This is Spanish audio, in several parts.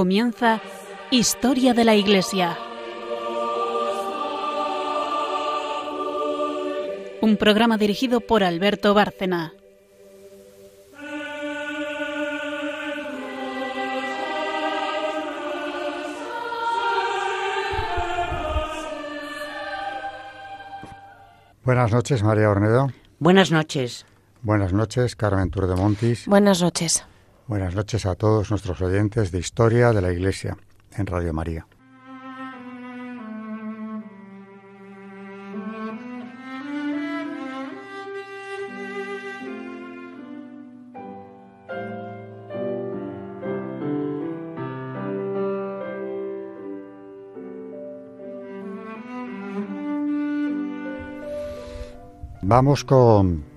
Comienza Historia de la Iglesia. Un programa dirigido por Alberto Bárcena. Buenas noches, María Ornedo. Buenas noches. Buenas noches, Carmen Tour de Montis. Buenas noches. Buenas noches a todos nuestros oyentes de Historia de la Iglesia en Radio María. Vamos con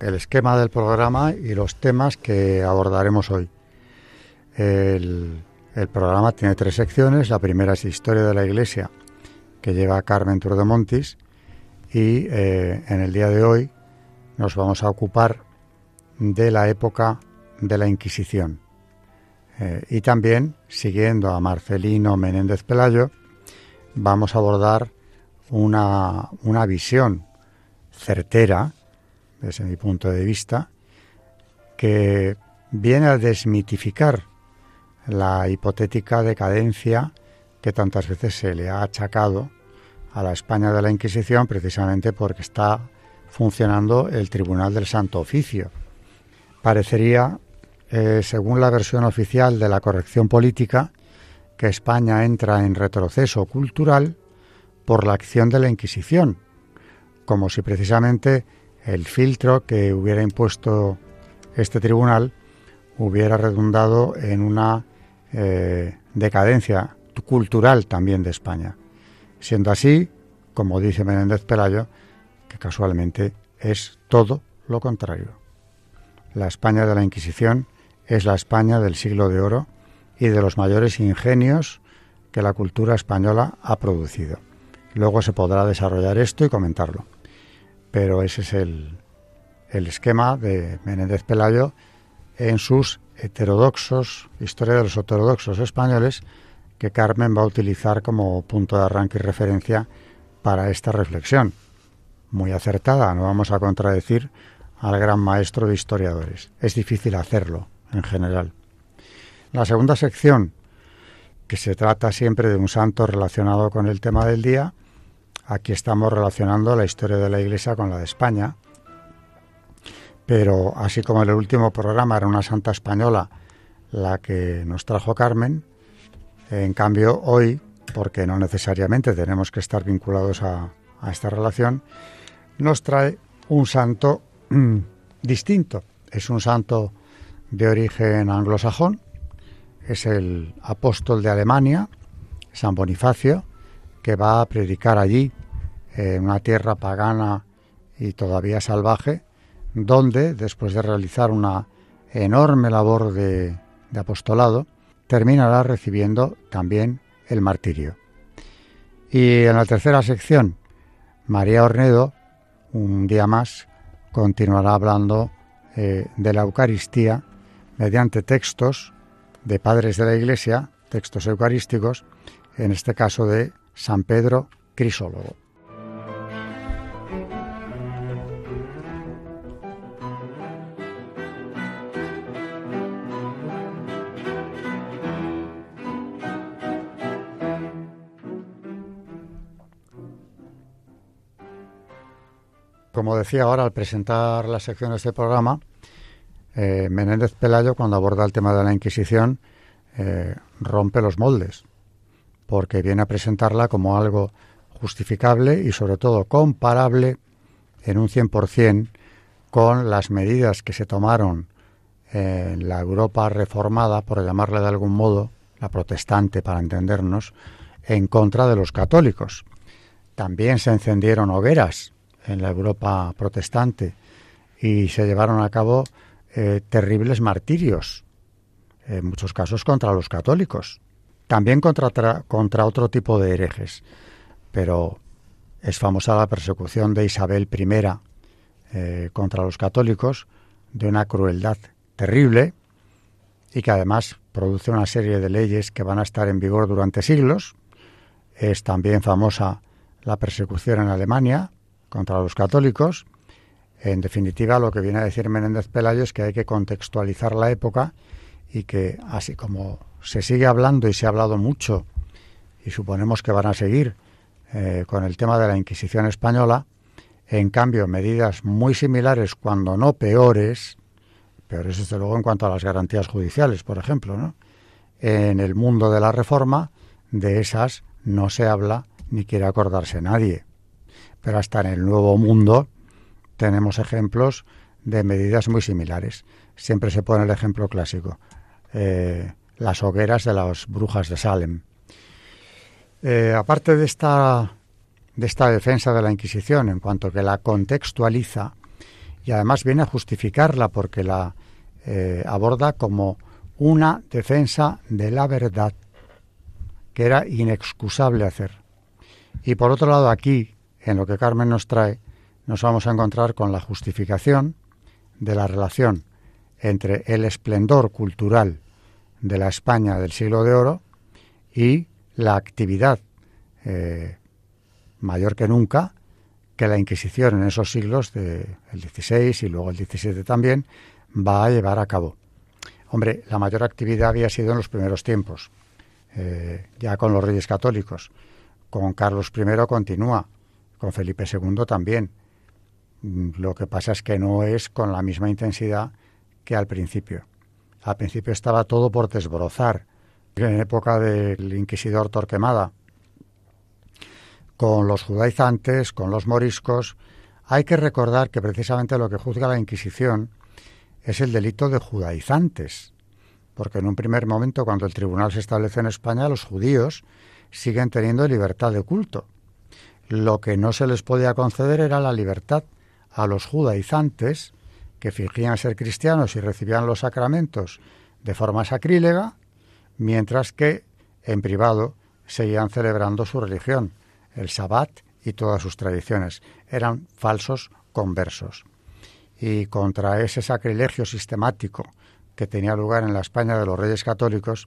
el esquema del programa y los temas que abordaremos hoy. El, programa tiene tres secciones. La primera es Historia de la Iglesia, que lleva a Carmen Turdemontis. Y eh, en el día de hoy nos vamos a ocupar de la época de la Inquisición. Eh, y también, siguiendo a Marcelino Menéndez Pelayo, vamos a abordar una, una visión certera desde mi punto de vista, que viene a desmitificar la hipotética decadencia que tantas veces se le ha achacado a la España de la Inquisición precisamente porque está funcionando el Tribunal del Santo Oficio. Parecería, eh, según la versión oficial de la corrección política, que España entra en retroceso cultural por la acción de la Inquisición, como si precisamente el filtro que hubiera impuesto este tribunal hubiera redundado en una eh, decadencia cultural también de España. Siendo así, como dice Menéndez Pelayo, que casualmente es todo lo contrario. La España de la Inquisición es la España del siglo de oro y de los mayores ingenios que la cultura española ha producido. Luego se podrá desarrollar esto y comentarlo. Pero ese es el, esquema de Menéndez Pelayo en sus heterodoxos, historia de los heterodoxos españoles, que Carmen va a utilizar como punto de arranque y referencia para esta reflexión. Muy acertada, no vamos a contradecir al gran maestro de historiadores. Es difícil hacerlo, en general. La segunda sección, que se trata siempre de un santo relacionado con el tema del día, Aquí estamos relacionando la historia de la Iglesia con la de España, pero así como en el último programa era una santa española la que nos trajo Carmen, en cambio hoy, porque no necesariamente tenemos que estar vinculados a, a esta relación, nos trae un santo mm, distinto. Es un santo de origen anglosajón, es el apóstol de Alemania, San Bonifacio, que va a predicar allí, en eh, una tierra pagana y todavía salvaje, donde, después de realizar una enorme labor de, apostolado, terminará recibiendo también el martirio. Y en la tercera sección, María Ornedo, un día más, continuará hablando eh, de la Eucaristía mediante textos de padres de la Iglesia, textos eucarísticos, en este caso de San Pedro Crisólogo. Como decía ahora al presentar la sección de este programa, eh, Menéndez Pelayo, cuando aborda el tema de la Inquisición, eh, rompe los moldes porque viene a presentarla como algo justificable y sobre todo comparable en un 100% con las medidas que se tomaron en la Europa reformada, por llamarla de algún modo, la protestante para entendernos, en contra de los católicos. También se encendieron hogueras en la Europa protestante y se llevaron a cabo eh, terribles martirios, en muchos casos contra los católicos también contra, contra otro tipo de herejes, pero es famosa la persecución de Isabel I eh, contra los católicos, de una crueldad terrible y que además produce una serie de leyes que van a estar en vigor durante siglos. Es también famosa la persecución en Alemania contra los católicos. En definitiva, lo que viene a decir Menéndez Pelayo es que hay que contextualizar la época y que, así como se sigue hablando y se ha hablado mucho, y suponemos que van a seguir eh, con el tema de la Inquisición española, en cambio, medidas muy similares, cuando no peores, peores desde luego en cuanto a las garantías judiciales, por ejemplo, ¿no? En el mundo de la reforma, de esas no se habla ni quiere acordarse nadie. Pero hasta en el nuevo mundo tenemos ejemplos de medidas muy similares. Siempre se pone el ejemplo clásico. Eh, las hogueras de las brujas de Salem. Eh, aparte de esta, de esta defensa de la Inquisición, en cuanto que la contextualiza y además viene a justificarla porque la eh, aborda como una defensa de la verdad, que era inexcusable hacer. Y por otro lado, aquí, en lo que Carmen nos trae, nos vamos a encontrar con la justificación de la relación entre el esplendor cultural de la España del siglo de oro y la actividad eh, mayor que nunca que la Inquisición en esos siglos del XVI y luego el XVII también va a llevar a cabo. Hombre, la mayor actividad había sido en los primeros tiempos, eh, ya con los reyes católicos. Con Carlos I continúa, con Felipe II también. Mm, lo que pasa es que no es con la misma intensidad que al principio. Al principio estaba todo por desbrozar. En época del inquisidor Torquemada, con los judaizantes, con los moriscos, hay que recordar que precisamente lo que juzga la Inquisición es el delito de judaizantes, porque en un primer momento, cuando el tribunal se establece en España, los judíos siguen teniendo libertad de culto. Lo que no se les podía conceder era la libertad a los judaizantes que fingían ser cristianos y recibían los sacramentos de forma sacrílega, mientras que en privado seguían celebrando su religión, el sabbat y todas sus tradiciones. Eran falsos conversos. Y contra ese sacrilegio sistemático que tenía lugar en la España de los Reyes Católicos,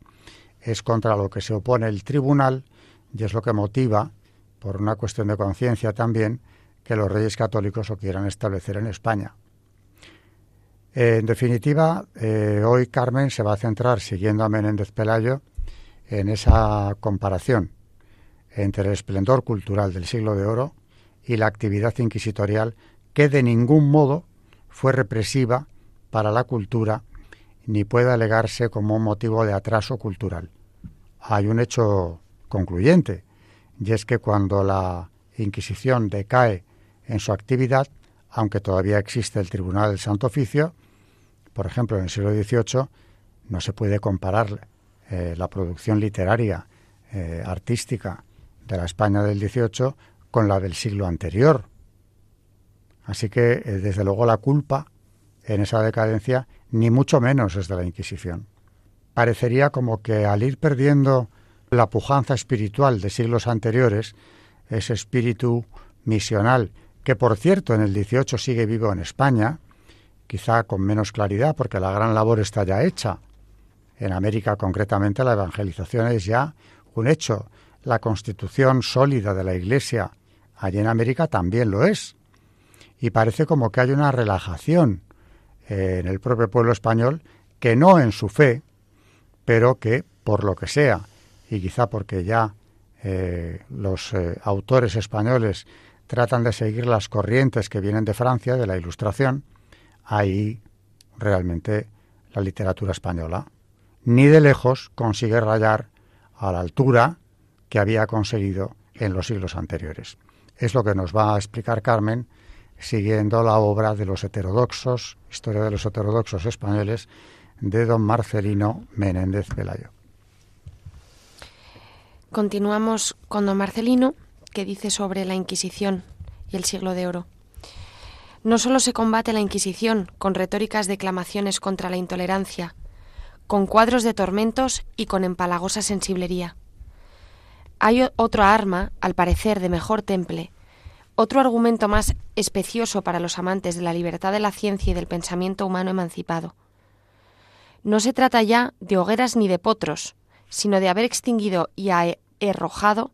es contra lo que se opone el tribunal y es lo que motiva, por una cuestión de conciencia también, que los Reyes Católicos lo quieran establecer en España en definitiva, eh, hoy Carmen se va a centrar, siguiendo a Menéndez Pelayo, en esa comparación entre el esplendor cultural del siglo de oro y la actividad inquisitorial que de ningún modo fue represiva para la cultura ni puede alegarse como un motivo de atraso cultural. Hay un hecho concluyente, y es que cuando la Inquisición decae en su actividad, aunque todavía existe el Tribunal del Santo Oficio, por ejemplo, en el siglo XVIII no se puede comparar eh, la producción literaria, eh, artística de la España del XVIII con la del siglo anterior. Así que, eh, desde luego, la culpa en esa decadencia ni mucho menos es de la Inquisición. Parecería como que al ir perdiendo la pujanza espiritual de siglos anteriores, ese espíritu misional, que por cierto en el XVIII sigue vivo en España, quizá con menos claridad, porque la gran labor está ya hecha. En América, concretamente, la evangelización es ya un hecho. La constitución sólida de la Iglesia, allí en América, también lo es. Y parece como que hay una relajación eh, en el propio pueblo español, que no en su fe, pero que, por lo que sea, y quizá porque ya eh, los eh, autores españoles tratan de seguir las corrientes que vienen de Francia, de la Ilustración, ahí realmente la literatura española ni de lejos consigue rayar a la altura que había conseguido en los siglos anteriores. Es lo que nos va a explicar Carmen siguiendo la obra de los heterodoxos, Historia de los heterodoxos españoles, de don Marcelino Menéndez Pelayo. Continuamos con don Marcelino, que dice sobre la Inquisición y el siglo de oro. No solo se combate la Inquisición con retóricas declamaciones contra la intolerancia, con cuadros de tormentos y con empalagosa sensiblería. Hay otra arma, al parecer de mejor temple, otro argumento más especioso para los amantes de la libertad de la ciencia y del pensamiento humano emancipado. No se trata ya de hogueras ni de potros, sino de haber extinguido y arrojado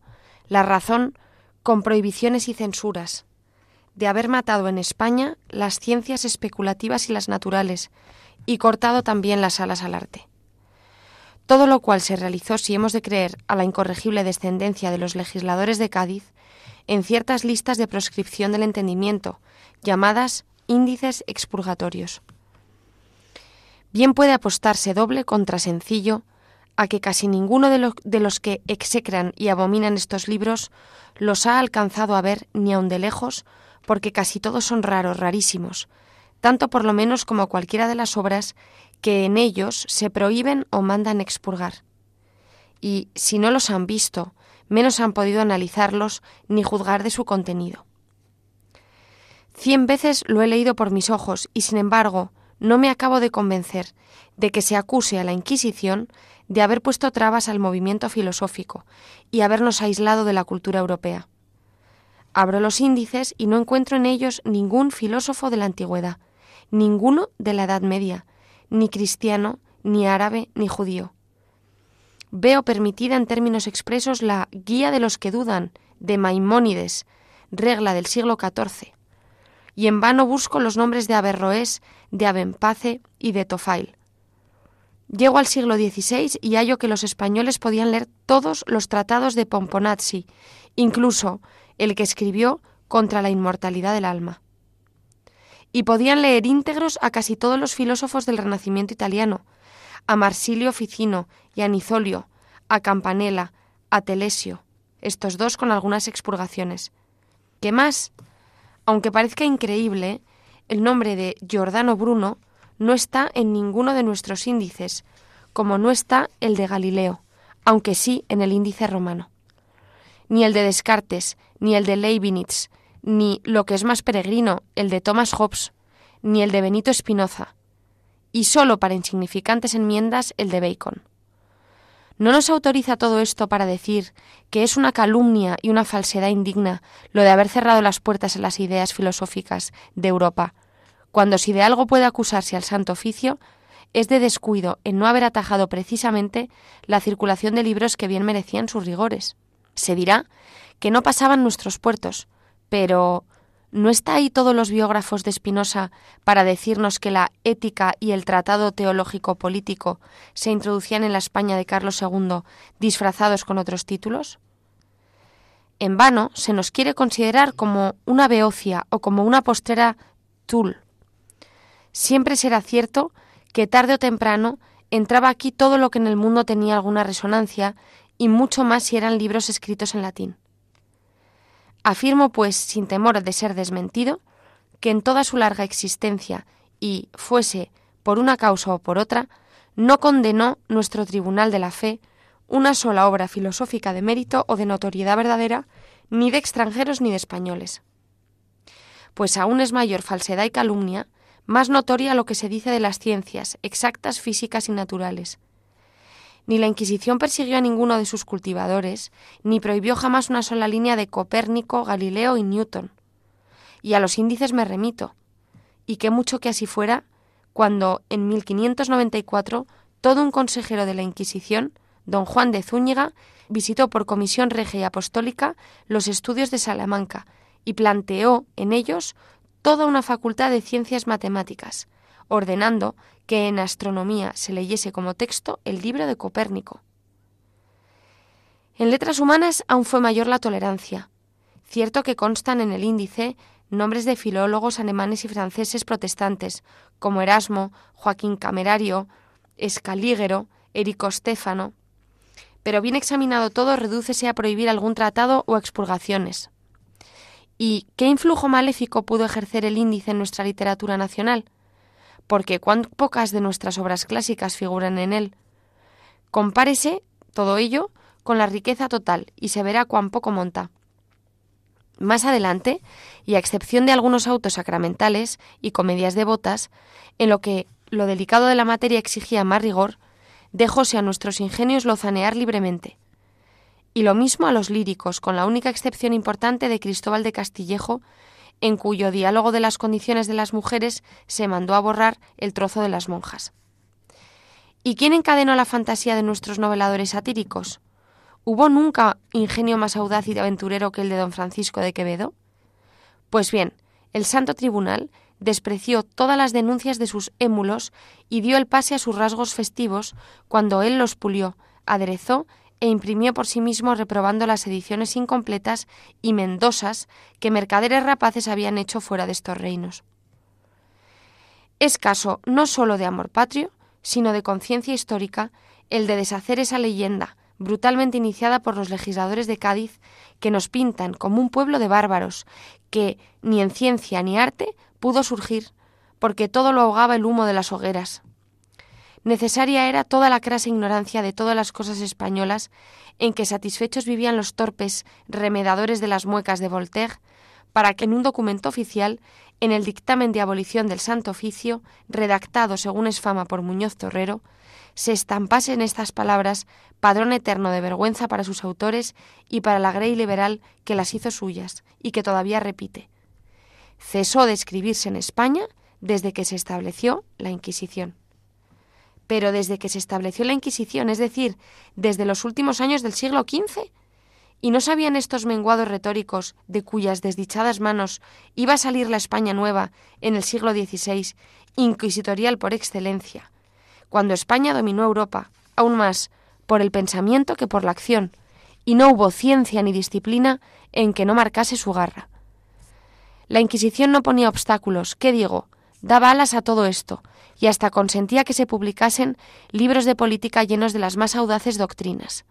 la razón con prohibiciones y censuras, de haber matado en España las ciencias especulativas y las naturales, y cortado también las alas al arte. Todo lo cual se realizó, si hemos de creer a la incorregible descendencia de los legisladores de Cádiz, en ciertas listas de proscripción del entendimiento, llamadas índices expurgatorios. Bien puede apostarse doble contra sencillo a que casi ninguno de, de, los que execran y abominan estos libros los ha alcanzado a ver ni aun de lejos porque casi todos son raros, rarísimos, tanto por lo menos como cualquiera de las obras que en ellos se prohíben o mandan expurgar. Y si no los han visto, menos han podido analizarlos ni juzgar de su contenido. Cien veces lo he leído por mis ojos y, sin embargo, no me acabo de convencer de que se acuse a la Inquisición de haber puesto trabas al movimiento filosófico y habernos aislado de la cultura europea. Abro los índices y no encuentro en ellos ningún filósofo de la antigüedad, ninguno de la Edad Media, ni cristiano, ni árabe, ni judío. Veo permitida en términos expresos la Guía de los que dudan, de Maimónides, regla del siglo XIV, y en vano busco los nombres de Averroes, de Abenpace y de Tofail. Llego al siglo XVI y hallo que los españoles podían leer todos los tratados de Pomponazzi, incluso el que escribió contra la inmortalidad del alma. Y podían leer íntegros a casi todos los filósofos del Renacimiento italiano, a Marsilio Ficino y a Nizolio, a Campanella, a Telesio, estos dos con algunas expurgaciones. ¿Qué más? Aunque parezca increíble, el nombre de Giordano Bruno no está en ninguno de nuestros índices, como no está el de Galileo, aunque sí en el índice romano. Ni el de Descartes, ni el de Leibniz, ni, lo que es más peregrino, el de Thomas Hobbes, ni el de Benito Espinoza, y sólo para insignificantes enmiendas el de Bacon. ¿No nos autoriza todo esto para decir que es una calumnia y una falsedad indigna lo de haber cerrado las puertas a las ideas filosóficas de Europa, cuando si de algo puede acusarse al Santo Oficio, es de descuido en no haber atajado precisamente la circulación de libros que bien merecían sus rigores? Se dirá que no pasaban nuestros puertos, pero ¿no está ahí todos los biógrafos de Espinosa para decirnos que la ética y el tratado teológico político se introducían en la España de Carlos II disfrazados con otros títulos? En vano se nos quiere considerar como una beocia o como una postrera tul. Siempre será cierto que tarde o temprano entraba aquí todo lo que en el mundo tenía alguna resonancia y mucho más si eran libros escritos en latín. Afirmo, pues, sin temor de ser desmentido, que en toda su larga existencia, y fuese por una causa o por otra, no condenó nuestro Tribunal de la Fe una sola obra filosófica de mérito o de notoriedad verdadera, ni de extranjeros ni de españoles. Pues aún es mayor falsedad y calumnia, más notoria lo que se dice de las ciencias exactas, físicas y naturales, ni la Inquisición persiguió a ninguno de sus cultivadores, ni prohibió jamás una sola línea de Copérnico, Galileo y Newton. Y a los índices me remito. Y qué mucho que así fuera, cuando en 1594 todo un consejero de la Inquisición, don Juan de Zúñiga, visitó por comisión regia y apostólica los estudios de Salamanca y planteó en ellos toda una facultad de ciencias matemáticas, ordenando que en astronomía se leyese como texto el libro de Copérnico. En letras humanas aún fue mayor la tolerancia. Cierto que constan en el índice nombres de filólogos alemanes y franceses protestantes, como Erasmo, Joaquín Camerario, Escalígero, Erico Stéfano, pero bien examinado todo redúcese a prohibir algún tratado o expurgaciones. ¿Y qué influjo maléfico pudo ejercer el índice en nuestra literatura nacional? porque cuán pocas de nuestras obras clásicas figuran en él. Compárese todo ello con la riqueza total y se verá cuán poco monta. Más adelante, y a excepción de algunos autos sacramentales y comedias devotas, en lo que lo delicado de la materia exigía más rigor, dejóse a nuestros ingenios lozanear libremente. Y lo mismo a los líricos, con la única excepción importante de Cristóbal de Castillejo, en cuyo diálogo de las condiciones de las mujeres se mandó a borrar el trozo de las monjas. ¿Y quién encadenó la fantasía de nuestros noveladores satíricos? ¿Hubo nunca ingenio más audaz y aventurero que el de don Francisco de Quevedo? Pues bien, el Santo Tribunal despreció todas las denuncias de sus émulos y dio el pase a sus rasgos festivos cuando él los pulió, aderezó e imprimió por sí mismo reprobando las ediciones incompletas y mendosas que mercaderes rapaces habían hecho fuera de estos reinos. Es caso no sólo de amor patrio, sino de conciencia histórica, el de deshacer esa leyenda, brutalmente iniciada por los legisladores de Cádiz, que nos pintan como un pueblo de bárbaros, que ni en ciencia ni arte pudo surgir, porque todo lo ahogaba el humo de las hogueras. Necesaria era toda la crasa ignorancia de todas las cosas españolas en que satisfechos vivían los torpes remedadores de las muecas de Voltaire para que en un documento oficial, en el dictamen de abolición del Santo Oficio, redactado según es fama por Muñoz Torrero, se estampase en estas palabras, padrón eterno de vergüenza para sus autores y para la grey liberal que las hizo suyas y que todavía repite. Cesó de escribirse en España desde que se estableció la Inquisición pero desde que se estableció la Inquisición, es decir, desde los últimos años del siglo XV. ¿Y no sabían estos menguados retóricos de cuyas desdichadas manos iba a salir la España nueva en el siglo XVI, inquisitorial por excelencia, cuando España dominó Europa, aún más por el pensamiento que por la acción, y no hubo ciencia ni disciplina en que no marcase su garra? La Inquisición no ponía obstáculos, ¿qué digo? Daba alas a todo esto, y hasta consentía que se publicasen libros de política llenos de las más audaces doctrinas.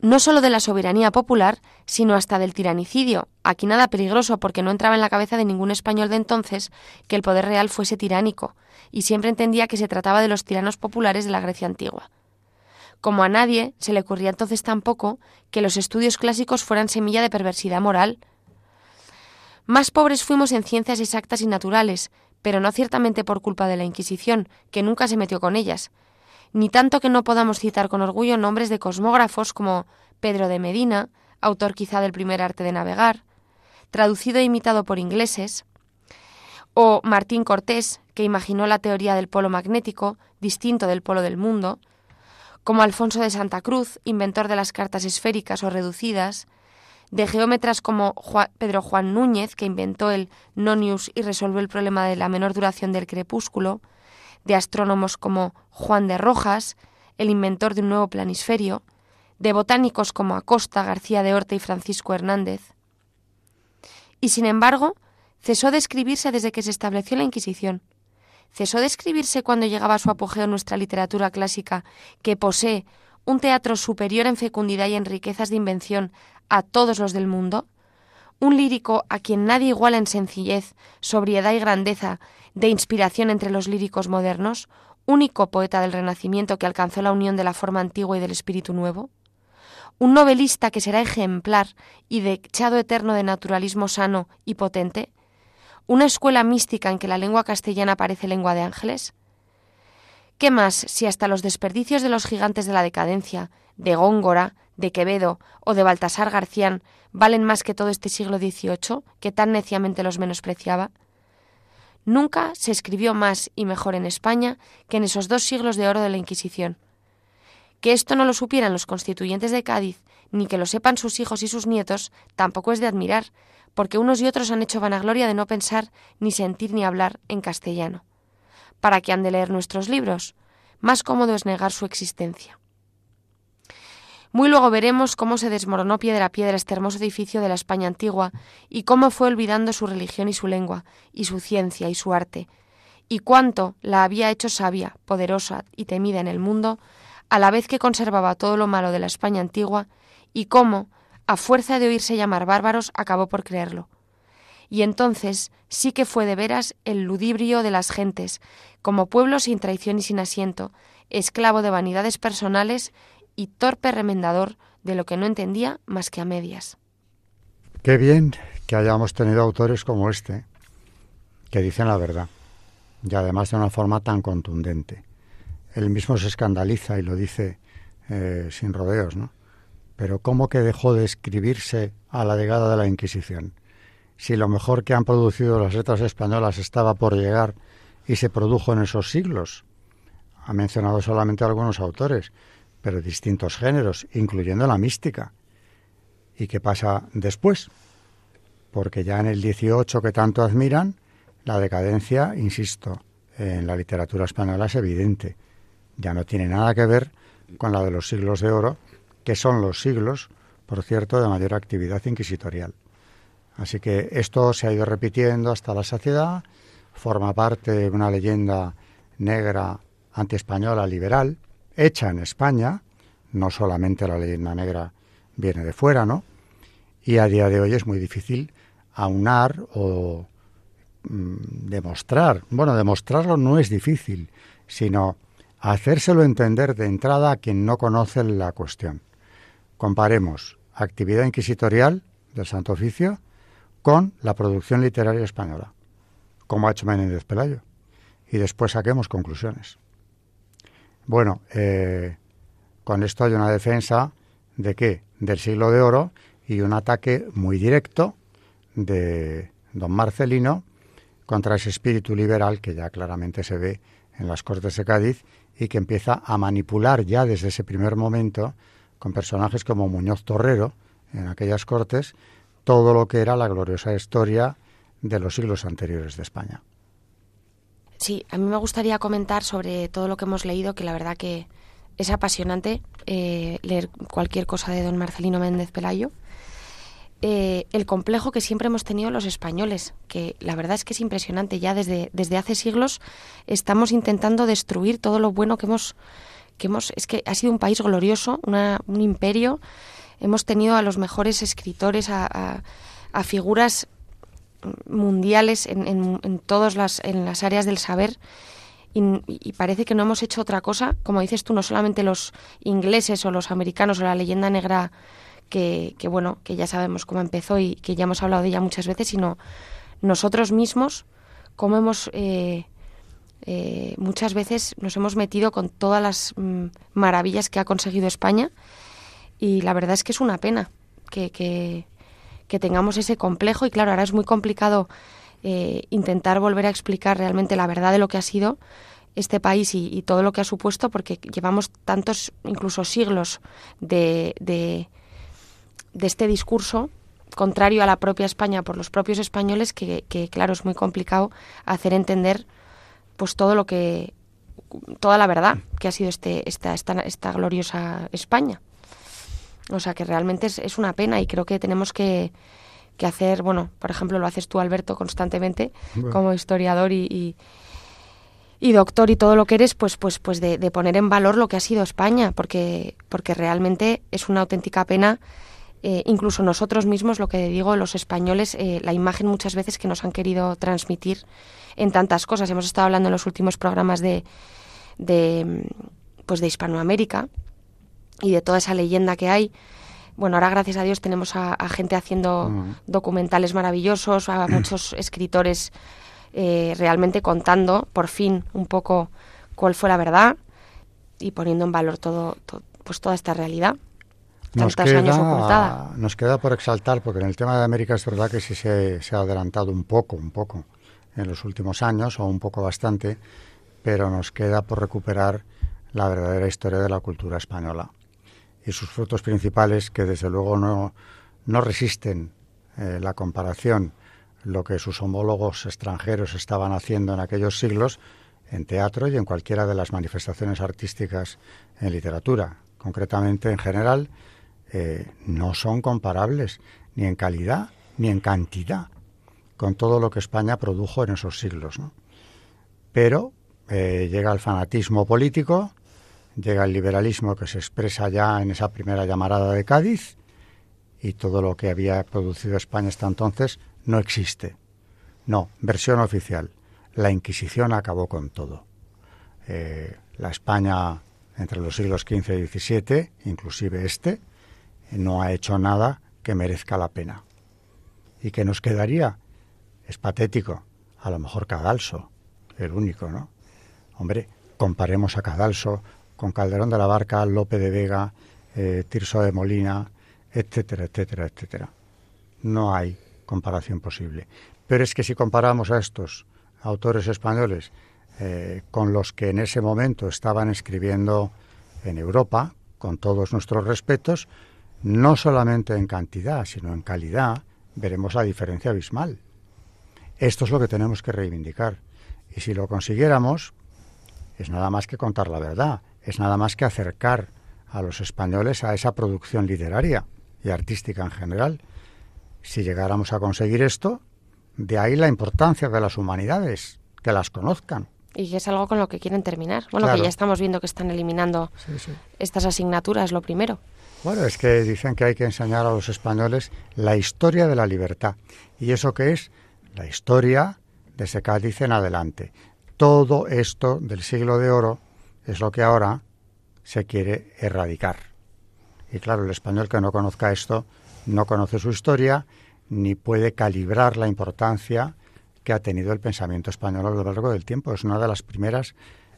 No sólo de la soberanía popular, sino hasta del tiranicidio, aquí nada peligroso porque no entraba en la cabeza de ningún español de entonces que el poder real fuese tiránico, y siempre entendía que se trataba de los tiranos populares de la Grecia antigua. Como a nadie se le ocurría entonces tampoco que los estudios clásicos fueran semilla de perversidad moral, más pobres fuimos en ciencias exactas y naturales, pero no ciertamente por culpa de la Inquisición, que nunca se metió con ellas, ni tanto que no podamos citar con orgullo nombres de cosmógrafos como Pedro de Medina, autor quizá del primer arte de navegar, traducido e imitado por ingleses, o Martín Cortés, que imaginó la teoría del polo magnético, distinto del polo del mundo, como Alfonso de Santa Cruz, inventor de las cartas esféricas o reducidas, de geómetras como Pedro Juan Núñez, que inventó el nonius y resolvió el problema de la menor duración del crepúsculo, de astrónomos como Juan de Rojas, el inventor de un nuevo planisferio, de botánicos como Acosta, García de Horta y Francisco Hernández. Y sin embargo, cesó de escribirse desde que se estableció la Inquisición. Cesó de escribirse cuando llegaba a su apogeo nuestra literatura clásica, que posee un teatro superior en fecundidad y en riquezas de invención a todos los del mundo, un lírico a quien nadie iguala en sencillez, sobriedad y grandeza, de inspiración entre los líricos modernos, único poeta del Renacimiento que alcanzó la unión de la forma antigua y del espíritu nuevo, un novelista que será ejemplar y dechado eterno de naturalismo sano y potente, una escuela mística en que la lengua castellana parece lengua de ángeles, ¿Qué más si hasta los desperdicios de los gigantes de la decadencia, de Góngora, de Quevedo o de Baltasar Garcián valen más que todo este siglo XVIII, que tan neciamente los menospreciaba? Nunca se escribió más y mejor en España que en esos dos siglos de oro de la Inquisición. Que esto no lo supieran los constituyentes de Cádiz, ni que lo sepan sus hijos y sus nietos, tampoco es de admirar, porque unos y otros han hecho vanagloria de no pensar, ni sentir, ni hablar en castellano. ¿Para que han de leer nuestros libros? Más cómodo es negar su existencia. Muy luego veremos cómo se desmoronó piedra a piedra este hermoso edificio de la España antigua y cómo fue olvidando su religión y su lengua, y su ciencia y su arte, y cuánto la había hecho sabia, poderosa y temida en el mundo, a la vez que conservaba todo lo malo de la España antigua, y cómo, a fuerza de oírse llamar bárbaros, acabó por creerlo y entonces sí que fue de veras el ludibrio de las gentes, como pueblo sin traición y sin asiento, esclavo de vanidades personales y torpe remendador de lo que no entendía más que a medias. Qué bien que hayamos tenido autores como este, que dicen la verdad, y además de una forma tan contundente. Él mismo se escandaliza y lo dice eh, sin rodeos, ¿no? Pero ¿cómo que dejó de escribirse a la llegada de la Inquisición? si lo mejor que han producido las letras españolas estaba por llegar y se produjo en esos siglos. Ha mencionado solamente algunos autores, pero distintos géneros, incluyendo la mística. ¿Y qué pasa después? Porque ya en el 18 que tanto admiran, la decadencia, insisto, en la literatura española es evidente. Ya no tiene nada que ver con la de los siglos de oro, que son los siglos, por cierto, de mayor actividad inquisitorial. Así que esto se ha ido repitiendo hasta la saciedad, forma parte de una leyenda negra antiespañola liberal, hecha en España, no solamente la leyenda negra viene de fuera, ¿no? Y a día de hoy es muy difícil aunar o mm, demostrar, bueno, demostrarlo no es difícil, sino hacérselo entender de entrada a quien no conoce la cuestión. Comparemos actividad inquisitorial del Santo Oficio con la producción literaria española, como ha hecho Menéndez Pelayo, y después saquemos conclusiones. Bueno, eh, con esto hay una defensa de qué? Del siglo de oro y un ataque muy directo de don Marcelino contra ese espíritu liberal que ya claramente se ve en las Cortes de Cádiz y que empieza a manipular ya desde ese primer momento con personajes como Muñoz Torrero en aquellas Cortes todo lo que era la gloriosa historia de los siglos anteriores de España. Sí, a mí me gustaría comentar sobre todo lo que hemos leído, que la verdad que es apasionante eh, leer cualquier cosa de don Marcelino Méndez Pelayo. Eh, el complejo que siempre hemos tenido los españoles, que la verdad es que es impresionante, ya desde, desde hace siglos estamos intentando destruir todo lo bueno que hemos que hemos, es que ha sido un país glorioso, un imperio. Hemos tenido a los mejores escritores, a, figuras mundiales en, en, en, todas las, en las áreas del saber. Y, parece que no hemos hecho otra cosa, como dices tú, no solamente los ingleses o los americanos o la leyenda negra que, bueno, que ya sabemos cómo empezó y que ya hemos hablado de ella muchas veces, sino nosotros mismos, cómo hemos eh, eh, muchas veces nos hemos metido con todas las mm, maravillas que ha conseguido España y la verdad es que es una pena que, tengamos ese complejo y claro, ahora es muy complicado eh, intentar volver a explicar realmente la verdad de lo que ha sido este país y, todo lo que ha supuesto porque llevamos tantos, incluso siglos de, de, este discurso contrario a la propia España por los propios españoles que claro, es muy complicado hacer entender pues todo lo que toda la verdad que ha sido este, esta, esta, esta gloriosa España. O sea que realmente es, es una pena y creo que tenemos que, hacer, bueno, por ejemplo, lo haces tú, Alberto, constantemente como historiador y, y, doctor y todo lo que eres, pues, pues, pues de, de, poner en valor lo que ha sido España, porque, porque realmente es una auténtica pena eh, incluso nosotros mismos, lo que digo, los españoles, eh, la imagen muchas veces que nos han querido transmitir en tantas cosas. Hemos estado hablando en los últimos programas de, de, mm, pues de Hispanoamérica y de toda esa leyenda que hay. Bueno, ahora gracias a Dios tenemos a, gente haciendo mm. documentales maravillosos, a muchos escritores eh, realmente contando por fin un poco cuál fue la verdad y poniendo en valor todo pues toda esta realidad nos queda, por exaltar, porque en el tema de América es verdad que sí se, ha adelantado un poco, un poco en los últimos años, o un poco bastante, pero nos queda por recuperar la verdadera historia de la cultura española y sus frutos principales que desde luego no, resisten eh, la comparación lo que sus homólogos extranjeros estaban haciendo en aquellos siglos en teatro y en cualquiera de las manifestaciones artísticas en literatura, concretamente en general eh, no son comparables ni en calidad ni en cantidad con todo lo que España produjo en esos siglos. Pero eh, llega el fanatismo político, llega el liberalismo que se expresa ya en esa primera llamarada de Cádiz y todo lo que había producido España hasta entonces no existe. No, versión oficial. La Inquisición acabó con todo. Eh, la España entre los siglos XV y XVII, inclusive este, no ha hecho nada que merezca la pena. ¿Y qué nos quedaría? Es patético. A lo mejor Cadalso, el único, ¿no? Hombre, comparemos a Cadalso con Calderón de la Barca, Lope de Vega, eh, Tirso de Molina, etcétera, etcétera, etcétera. No hay comparación posible. Pero es que si comparamos a estos autores españoles eh, con los que en ese momento estaban escribiendo en Europa, con todos nuestros respetos, no solamente en cantidad, sino en calidad, veremos la diferencia abismal. Esto es lo que tenemos que reivindicar. Y si lo consiguiéramos, es nada más que contar la verdad, es nada más que acercar a los españoles a esa producción literaria y artística en general. Si llegáramos a conseguir esto, de ahí la importancia de las humanidades, que las conozcan. Y que es algo con lo que quieren terminar. Bueno, que ya estamos viendo que están eliminando estas asignaturas, lo primero. Bueno, es que dicen que hay que enseñar a los españoles la historia de la libertad. ¿Y eso qué es? La historia de ese Cádiz en adelante. Todo esto del siglo de oro es lo que ahora se quiere erradicar. Y claro, el español que no conozca esto no conoce su historia ni puede calibrar la importancia que ha tenido el pensamiento español a lo largo del tiempo. Es una de las primeras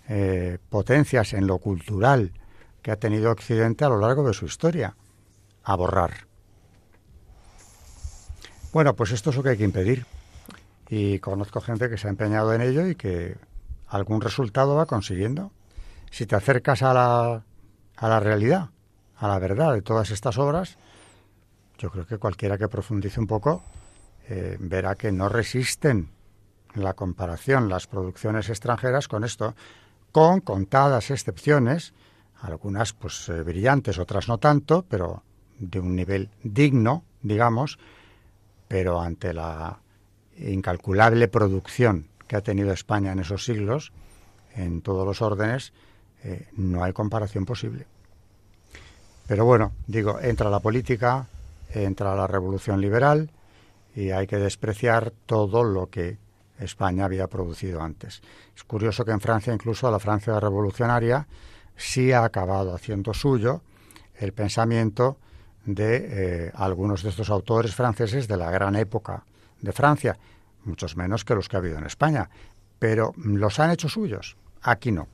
eh, potencias en lo cultural que ha tenido Occidente a lo largo de su historia, a borrar. Bueno, pues esto es lo que hay que impedir. Y conozco gente que se ha empeñado en ello y que algún resultado va consiguiendo. Si te acercas a la, a la realidad, a la verdad de todas estas obras, yo creo que cualquiera que profundice un poco eh, verá que no resisten la comparación las producciones extranjeras con esto, con contadas excepciones algunas pues eh, brillantes, otras no tanto, pero de un nivel digno, digamos, pero ante la incalculable producción que ha tenido España en esos siglos, en todos los órdenes, eh, no hay comparación posible. Pero bueno, digo, entra la política, entra la revolución liberal y hay que despreciar todo lo que España había producido antes. Es curioso que en Francia, incluso a la Francia revolucionaria, sí ha acabado haciendo suyo el pensamiento de eh, algunos de estos autores franceses de la gran época de Francia, muchos menos que los que ha habido en España, pero mm, los han hecho suyos. Aquí no.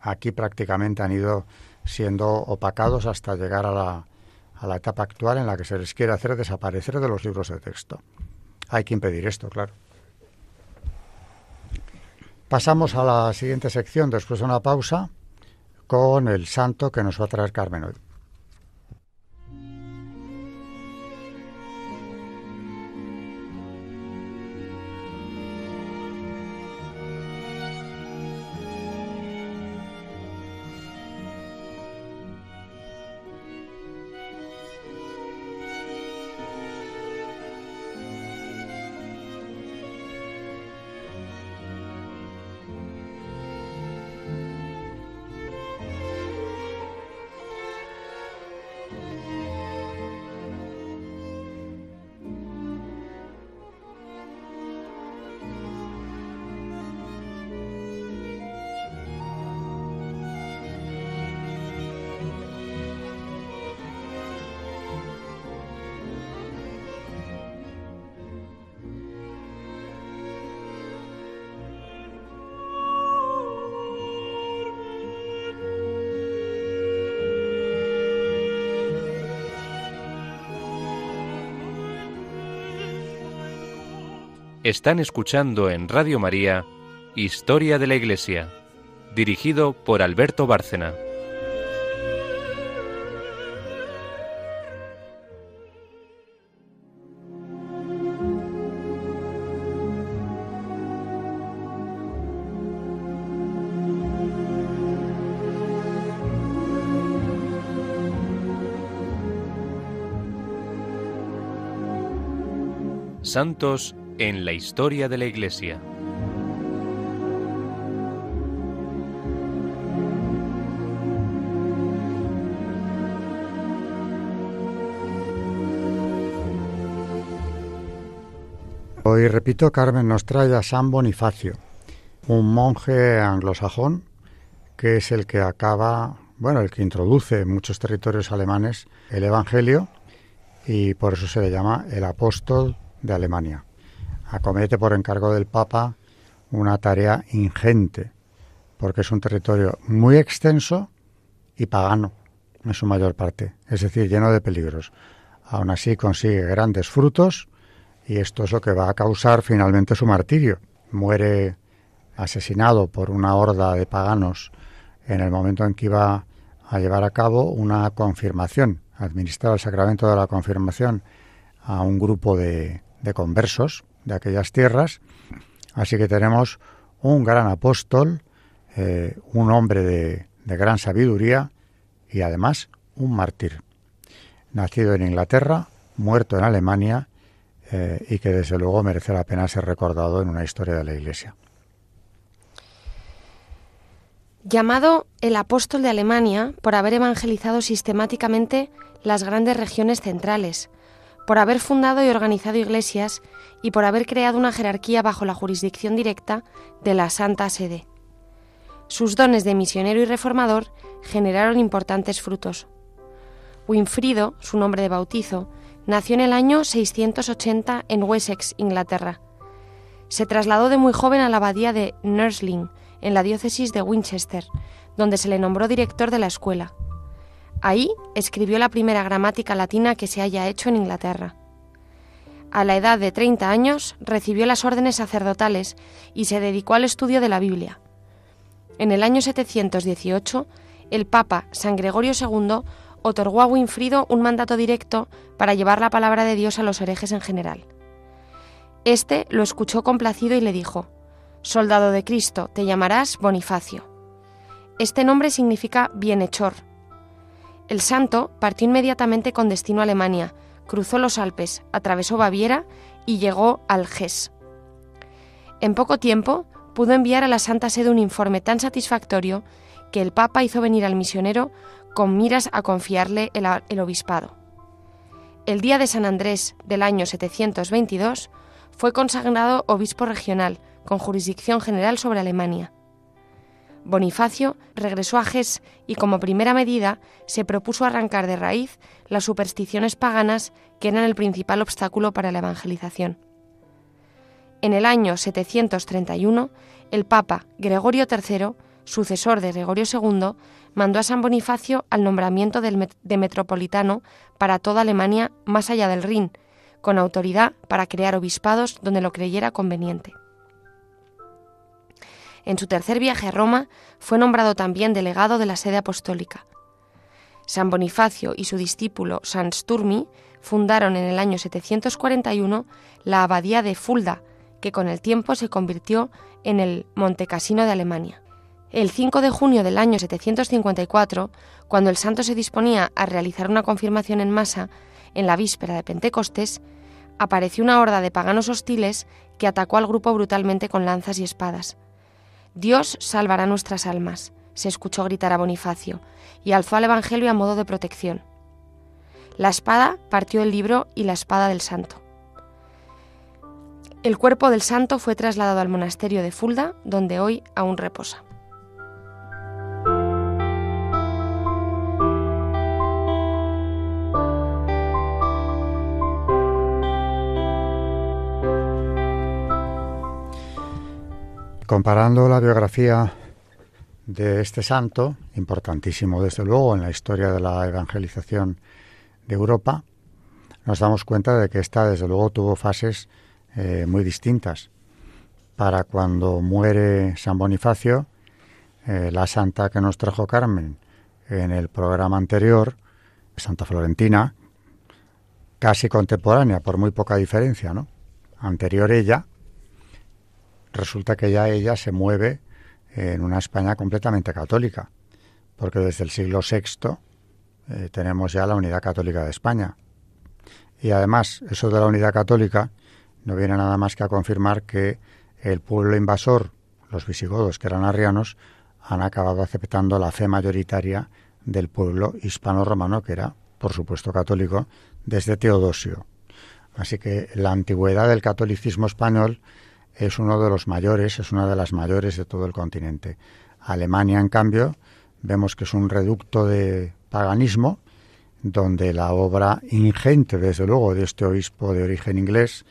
Aquí prácticamente han ido siendo opacados hasta llegar a la, a la etapa actual en la que se les quiere hacer desaparecer de los libros de texto. Hay que impedir esto, claro. Pasamos a la siguiente sección después de una pausa con el santo que nos va a traer Carmen hoy. Están escuchando en Radio María Historia de la Iglesia, dirigido por Alberto Bárcena. Santos en la historia de la Iglesia. Hoy, repito, Carmen nos trae a San Bonifacio, un monje anglosajón que es el que acaba, bueno, el que introduce en muchos territorios alemanes el Evangelio y por eso se le llama el apóstol de Alemania acomete por encargo del Papa una tarea ingente, porque es un territorio muy extenso y pagano en su mayor parte, es decir, lleno de peligros. Aún así consigue grandes frutos y esto es lo que va a causar finalmente su martirio. Muere asesinado por una horda de paganos en el momento en que iba a llevar a cabo una confirmación, administrar el sacramento de la confirmación a un grupo de, de conversos de aquellas tierras. Así que tenemos un gran apóstol, eh, un hombre de, gran sabiduría y además un mártir. Nacido en Inglaterra, muerto en Alemania eh, y que desde luego merece la pena ser recordado en una historia de la Iglesia. Llamado el apóstol de Alemania por haber evangelizado sistemáticamente las grandes regiones centrales, por haber fundado y organizado iglesias y por haber creado una jerarquía bajo la jurisdicción directa de la Santa Sede. Sus dones de misionero y reformador generaron importantes frutos. Winfrido, su nombre de bautizo, nació en el año 680 en Wessex, Inglaterra. Se trasladó de muy joven a la abadía de Nursling, en la diócesis de Winchester, donde se le nombró director de la escuela. Ahí escribió la primera gramática latina que se haya hecho en Inglaterra. A la edad de 30 años recibió las órdenes sacerdotales y se dedicó al estudio de la Biblia. En el año 718, el Papa San Gregorio II otorgó a Winfrido un mandato directo para llevar la palabra de Dios a los herejes en general. Este lo escuchó complacido y le dijo, Soldado de Cristo, te llamarás Bonifacio. Este nombre significa bienhechor, el santo partió inmediatamente con destino a Alemania, cruzó los Alpes, atravesó Baviera y llegó al Ges. En poco tiempo pudo enviar a la Santa Sede un informe tan satisfactorio que el Papa hizo venir al misionero con miras a confiarle el, el obispado. El día de San Andrés del año 722 fue consagrado obispo regional con jurisdicción general sobre Alemania. Bonifacio regresó a Hesse y como primera medida se propuso arrancar de raíz las supersticiones paganas que eran el principal obstáculo para la evangelización. En el año 731, el Papa Gregorio III, sucesor de Gregorio II, mandó a San Bonifacio al nombramiento de metropolitano para toda Alemania más allá del Rin, con autoridad para crear obispados donde lo creyera conveniente en su tercer viaje a Roma, fue nombrado también delegado de la sede apostólica. San Bonifacio y su discípulo San Sturmi fundaron en el año 741 la abadía de Fulda, que con el tiempo se convirtió en el Montecasino de Alemania. El 5 de junio del año 754, cuando el santo se disponía a realizar una confirmación en masa en la víspera de Pentecostés, apareció una horda de paganos hostiles que atacó al grupo brutalmente con lanzas y espadas. Dios salvará nuestras almas, se escuchó gritar a Bonifacio, y alzó al Evangelio a modo de protección. La espada partió el libro y la espada del santo. El cuerpo del santo fue trasladado al monasterio de Fulda, donde hoy aún reposa. comparando la biografía de este santo, importantísimo desde luego en la historia de la evangelización de Europa, nos damos cuenta de que esta desde luego tuvo fases eh, muy distintas. Para cuando muere San Bonifacio, eh, la santa que nos trajo Carmen en el programa anterior, Santa Florentina, casi contemporánea, por muy poca diferencia, ¿no? Anterior ella, resulta que ya ella se mueve en una España completamente católica, porque desde el siglo VI eh, tenemos ya la unidad católica de España. Y además, eso de la unidad católica no viene nada más que a confirmar que el pueblo invasor, los visigodos que eran arrianos, han acabado aceptando la fe mayoritaria del pueblo hispano-romano, que era, por supuesto, católico, desde Teodosio. Así que la antigüedad del catolicismo español es uno de los mayores, es una de las mayores de todo el continente. Alemania, en cambio, vemos que es un reducto de paganismo, donde la obra ingente, desde luego, de este obispo de origen inglés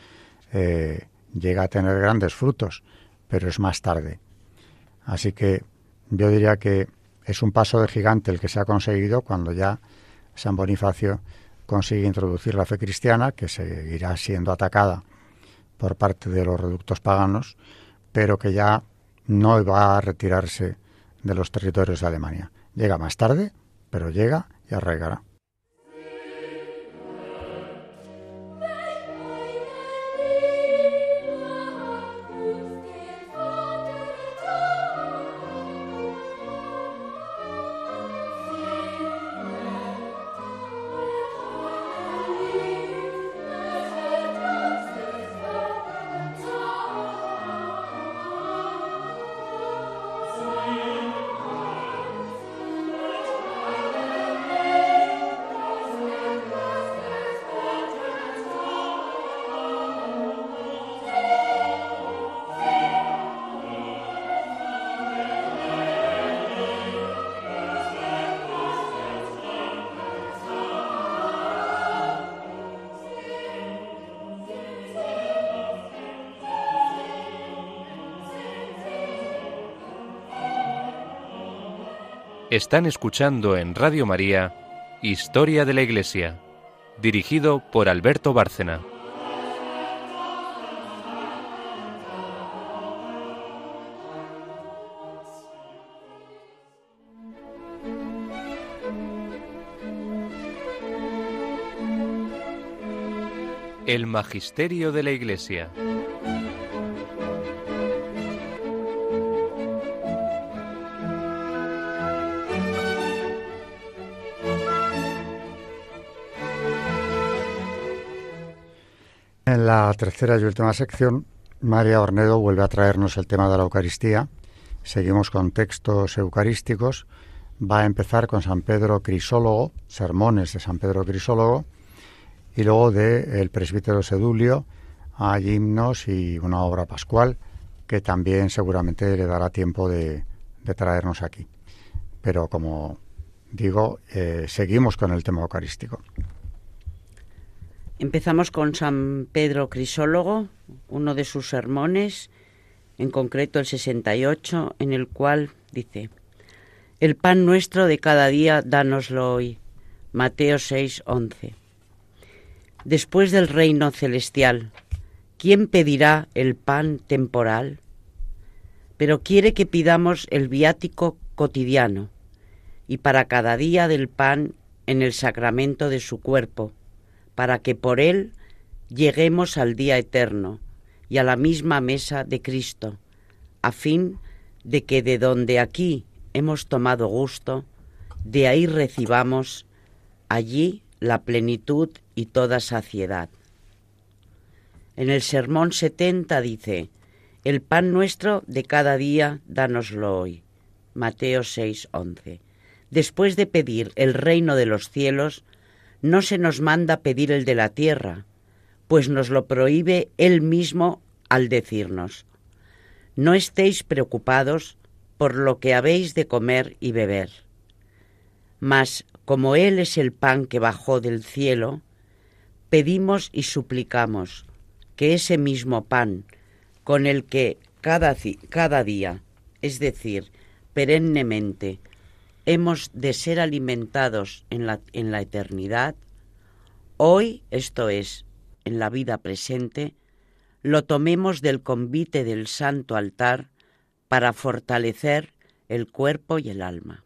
eh, llega a tener grandes frutos, pero es más tarde. Así que yo diría que es un paso de gigante el que se ha conseguido cuando ya San Bonifacio consigue introducir la fe cristiana, que seguirá siendo atacada por parte de los reductos paganos, pero que ya no va a retirarse de los territorios de Alemania. Llega más tarde, pero llega y arraigará. Están escuchando en Radio María Historia de la Iglesia, dirigido por Alberto Bárcena. El Magisterio de la Iglesia. tercera y última sección, María Ornedo vuelve a traernos el tema de la Eucaristía. Seguimos con textos eucarísticos. Va a empezar con San Pedro Crisólogo, sermones de San Pedro Crisólogo, y luego de el presbítero Sedulio, hay himnos y una obra pascual que también seguramente le dará tiempo de, traernos aquí. Pero como digo, eh, seguimos con el tema eucarístico. Empezamos con San Pedro Crisólogo, uno de sus sermones, en concreto el 68, en el cual dice, El pan nuestro de cada día, dánoslo hoy. Mateo 6, 11. Después del reino celestial, ¿quién pedirá el pan temporal? Pero quiere que pidamos el viático cotidiano y para cada día del pan en el sacramento de su cuerpo para que por él lleguemos al día eterno y a la misma mesa de Cristo, a fin de que de donde aquí hemos tomado gusto, de ahí recibamos allí la plenitud y toda saciedad. En el Sermón 70 dice, El pan nuestro de cada día, dánoslo hoy. Mateo 6:11. Después de pedir el reino de los cielos, no se nos manda pedir el de la tierra, pues nos lo prohíbe Él mismo al decirnos, no estéis preocupados por lo que habéis de comer y beber. Mas como Él es el pan que bajó del cielo, pedimos y suplicamos que ese mismo pan, con el que cada, día, es decir, perennemente, hemos de ser alimentados en la, eternidad, hoy, esto es, en la vida presente, lo tomemos del convite del santo altar para fortalecer el cuerpo y el alma.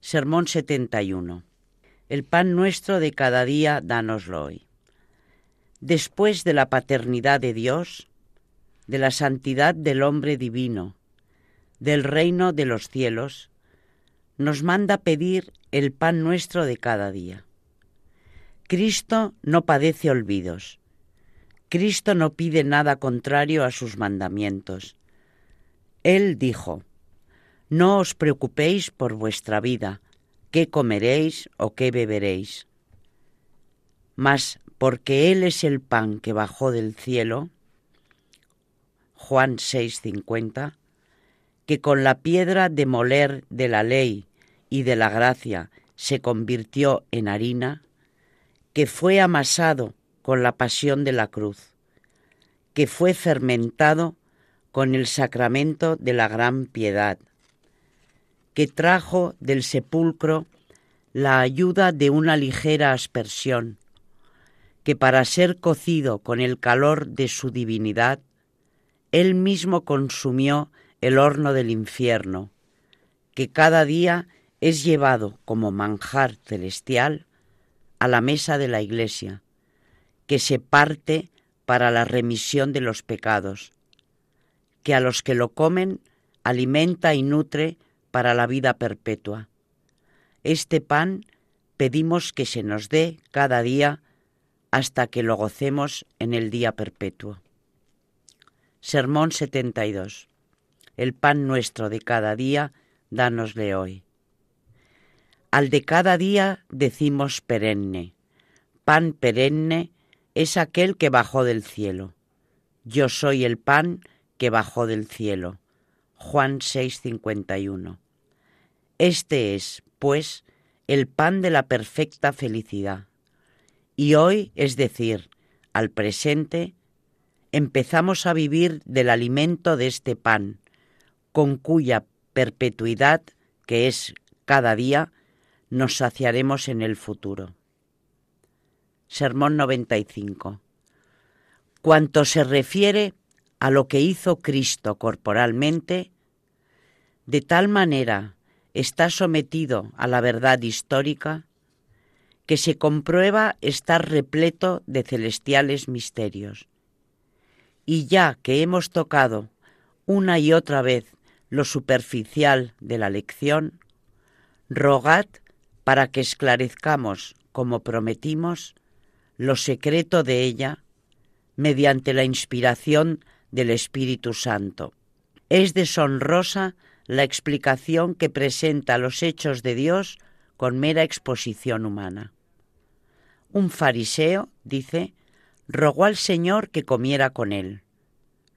Sermón 71. El pan nuestro de cada día, danoslo hoy. Después de la paternidad de Dios, de la santidad del hombre divino, del reino de los cielos, nos manda pedir el pan nuestro de cada día. Cristo no padece olvidos. Cristo no pide nada contrario a sus mandamientos. Él dijo, No os preocupéis por vuestra vida, qué comeréis o qué beberéis. Mas porque Él es el pan que bajó del cielo, Juan 6:50, que con la piedra de moler de la ley y de la gracia se convirtió en harina, que fue amasado con la pasión de la cruz, que fue fermentado con el sacramento de la gran piedad, que trajo del sepulcro la ayuda de una ligera aspersión, que para ser cocido con el calor de su divinidad, él mismo consumió el horno del infierno, que cada día es llevado como manjar celestial a la mesa de la iglesia, que se parte para la remisión de los pecados, que a los que lo comen alimenta y nutre para la vida perpetua. Este pan pedimos que se nos dé cada día hasta que lo gocemos en el día perpetuo. Sermón 72. El pan nuestro de cada día, dánosle hoy. Al de cada día decimos perenne. Pan perenne es aquel que bajó del cielo. Yo soy el pan que bajó del cielo. Juan 6:51. Este es, pues, el pan de la perfecta felicidad. Y hoy, es decir, al presente, empezamos a vivir del alimento de este pan, con cuya perpetuidad, que es cada día, nos saciaremos en el futuro. Sermón 95. Cuanto se refiere a lo que hizo Cristo corporalmente, de tal manera está sometido a la verdad histórica que se comprueba estar repleto de celestiales misterios. Y ya que hemos tocado una y otra vez lo superficial de la lección, rogad para que esclarezcamos, como prometimos, lo secreto de ella mediante la inspiración del Espíritu Santo. Es deshonrosa la explicación que presenta los hechos de Dios con mera exposición humana. Un fariseo, dice, rogó al Señor que comiera con él.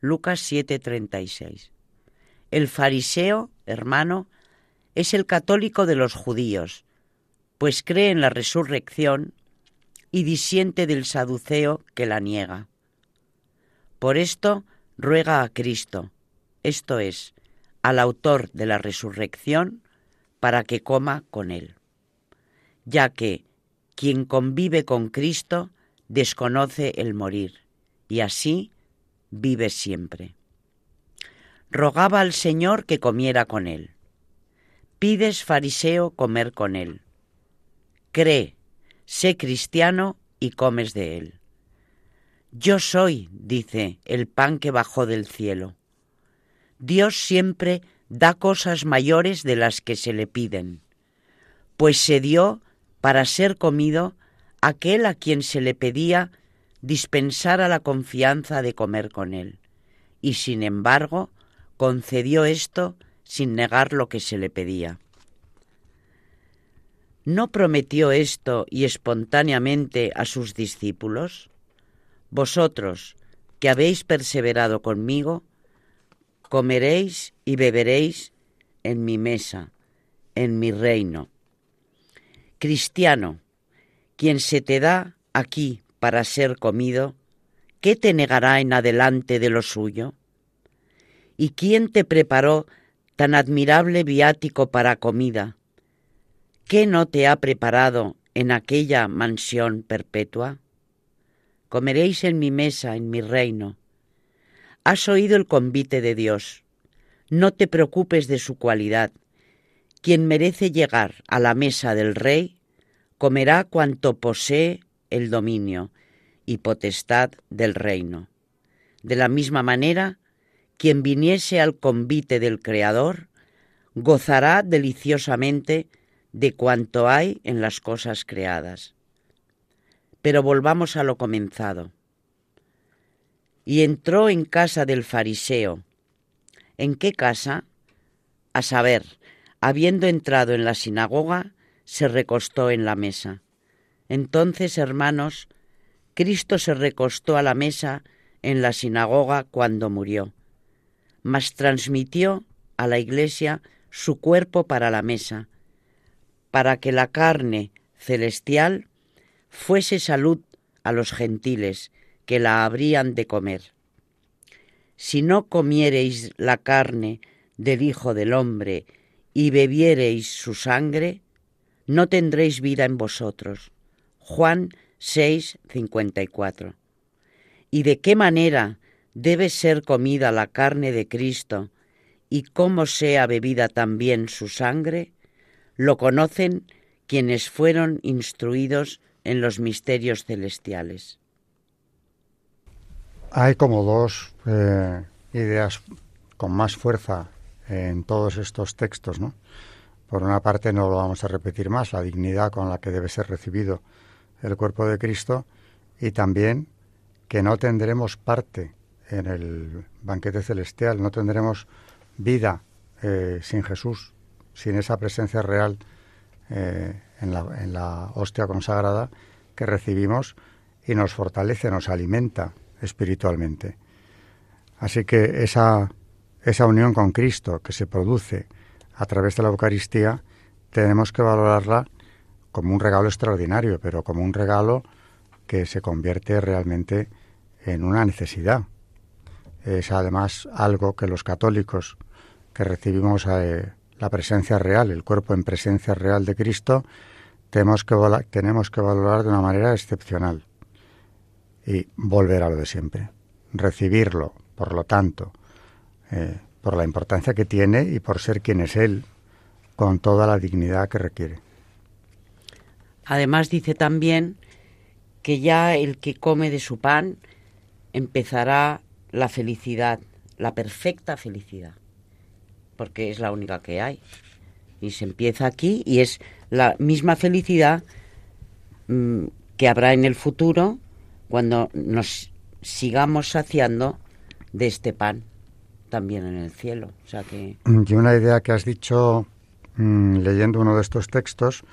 Lucas 7:36. El fariseo, hermano, es el católico de los judíos, pues cree en la resurrección y disiente del saduceo que la niega. Por esto ruega a Cristo, esto es, al autor de la resurrección, para que coma con él, ya que quien convive con Cristo desconoce el morir, y así vive siempre. Rogaba al Señor que comiera con él. Pides, fariseo, comer con él cree, sé cristiano y comes de él. Yo soy, dice, el pan que bajó del cielo. Dios siempre da cosas mayores de las que se le piden, pues se dio para ser comido aquel a quien se le pedía dispensara la confianza de comer con él, y sin embargo concedió esto sin negar lo que se le pedía. ¿No prometió esto y espontáneamente a sus discípulos? Vosotros, que habéis perseverado conmigo, comeréis y beberéis en mi mesa, en mi reino. Cristiano, quien se te da aquí para ser comido, ¿qué te negará en adelante de lo suyo? ¿Y quién te preparó tan admirable viático para comida? ¿Qué no te ha preparado en aquella mansión perpetua? Comeréis en mi mesa, en mi reino. Has oído el convite de Dios. No te preocupes de su cualidad. Quien merece llegar a la mesa del rey, comerá cuanto posee el dominio y potestad del reino. De la misma manera, quien viniese al convite del Creador, gozará deliciosamente de cuanto hay en las cosas creadas. Pero volvamos a lo comenzado. Y entró en casa del fariseo. ¿En qué casa? A saber, habiendo entrado en la sinagoga, se recostó en la mesa. Entonces, hermanos, Cristo se recostó a la mesa en la sinagoga cuando murió, mas transmitió a la iglesia su cuerpo para la mesa, para que la carne celestial fuese salud a los gentiles que la habrían de comer. Si no comiereis la carne del Hijo del Hombre y bebiereis su sangre, no tendréis vida en vosotros. Juan 6, 54. ¿Y de qué manera debe ser comida la carne de Cristo y cómo sea bebida también su sangre? lo conocen quienes fueron instruidos en los misterios celestiales. Hay como dos eh, ideas con más fuerza eh, en todos estos textos, Por una parte, no lo vamos a repetir más, la dignidad con la que debe ser recibido el cuerpo de Cristo y también que no tendremos parte en el banquete celestial, no tendremos vida eh, sin Jesús, sin esa presencia real eh, en, la, hostia consagrada que recibimos y nos fortalece, nos alimenta espiritualmente. Así que esa, esa unión con Cristo que se produce a través de la Eucaristía, tenemos que valorarla como un regalo extraordinario, pero como un regalo que se convierte realmente en una necesidad. Es además algo que los católicos que recibimos a eh, la presencia real, el cuerpo en presencia real de Cristo, tenemos que, tenemos que valorar de una manera excepcional y volver a lo de siempre. Recibirlo, por lo tanto, eh, por la importancia que tiene y por ser quien es Él, con toda la dignidad que requiere. Además dice también que ya el que come de su pan empezará la felicidad, la perfecta felicidad porque es la única que hay. Y se empieza aquí y es la misma felicidad mm, que habrá en el futuro cuando nos sigamos saciando de este pan también en el cielo. O sea que... Mm, y una idea que has dicho mm, leyendo uno de estos textos,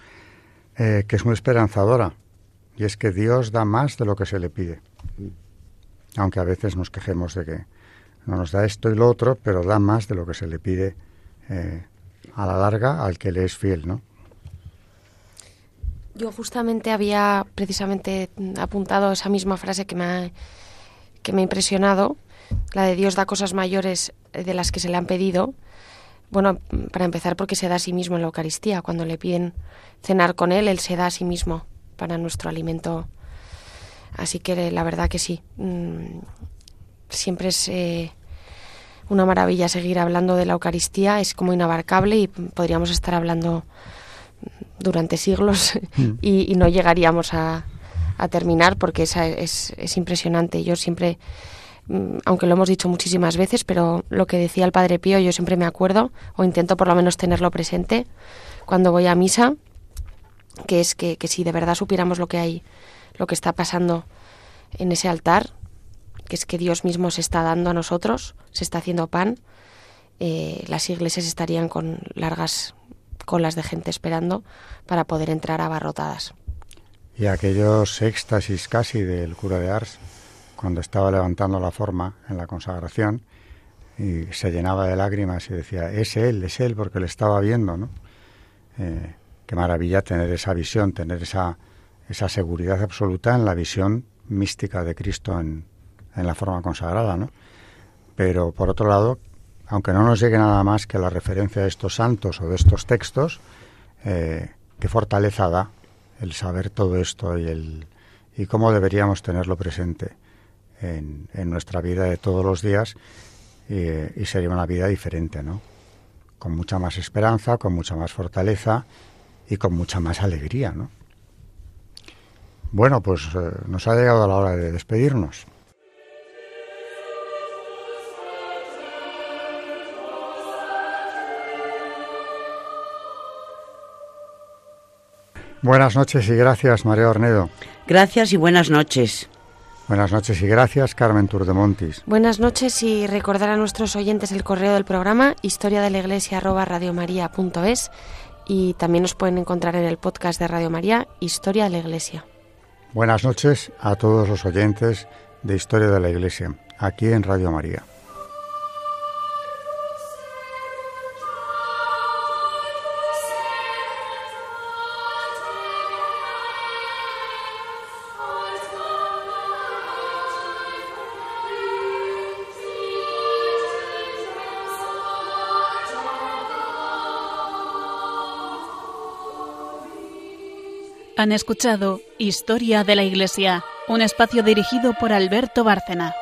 eh, que es muy esperanzadora, y es que Dios da más de lo que se le pide. Aunque a veces nos quejemos de que, no nos da esto y lo otro, pero da más de lo que se le pide eh, a la larga al que le es fiel, ¿no? Yo justamente había precisamente apuntado esa misma frase que me que me ha impresionado, la de Dios da cosas mayores eh, de las que se le han pedido. Bueno, para empezar porque se da a sí mismo en la Eucaristía, cuando le piden cenar con él, él se da a sí mismo para nuestro alimento. Así que la verdad que sí, mm, siempre es eh, una maravilla seguir hablando de la Eucaristía, es como inabarcable y podríamos estar hablando durante siglos mm. y, no llegaríamos a, terminar porque esa es, impresionante. Yo siempre, mm, aunque lo hemos dicho muchísimas veces, pero lo que decía el Padre Pío yo siempre me acuerdo o intento por lo menos tenerlo presente cuando voy a misa, que es que, que si de verdad supiéramos lo que hay, lo que está pasando en ese altar, que es que Dios mismo se está dando a nosotros, se está haciendo pan, eh, las iglesias estarían con largas colas de gente esperando para poder entrar abarrotadas. Y aquellos éxtasis casi del cura de Ars, cuando estaba levantando la forma en la consagración y se llenaba de lágrimas y decía, es él, es él, porque le estaba viendo, ¿no? Eh, qué maravilla tener esa visión, tener esa, esa seguridad absoluta en la visión mística de Cristo en, en la forma consagrada, ¿no? Pero por otro lado, aunque no nos llegue nada más que la referencia de estos santos o de estos textos, eh, qué fortaleza da el saber todo esto y, el, y cómo deberíamos tenerlo presente en, nuestra vida de todos los días eh, y, sería una vida diferente, ¿no? Con mucha más esperanza, con mucha más fortaleza y con mucha más alegría, ¿no? Bueno, pues eh, nos ha llegado la hora de despedirnos. Buenas noches y gracias, María Ornedo. Gracias y buenas noches. Buenas noches y gracias, Carmen Turdemontis. Buenas noches y recordar a nuestros oyentes el correo del programa historia de la iglesia y también nos pueden encontrar en el podcast de Radio María Historia de la Iglesia. Buenas noches a todos los oyentes de Historia de la Iglesia, aquí en Radio María. Han escuchado Historia de la Iglesia, un espacio dirigido por Alberto Bárcena.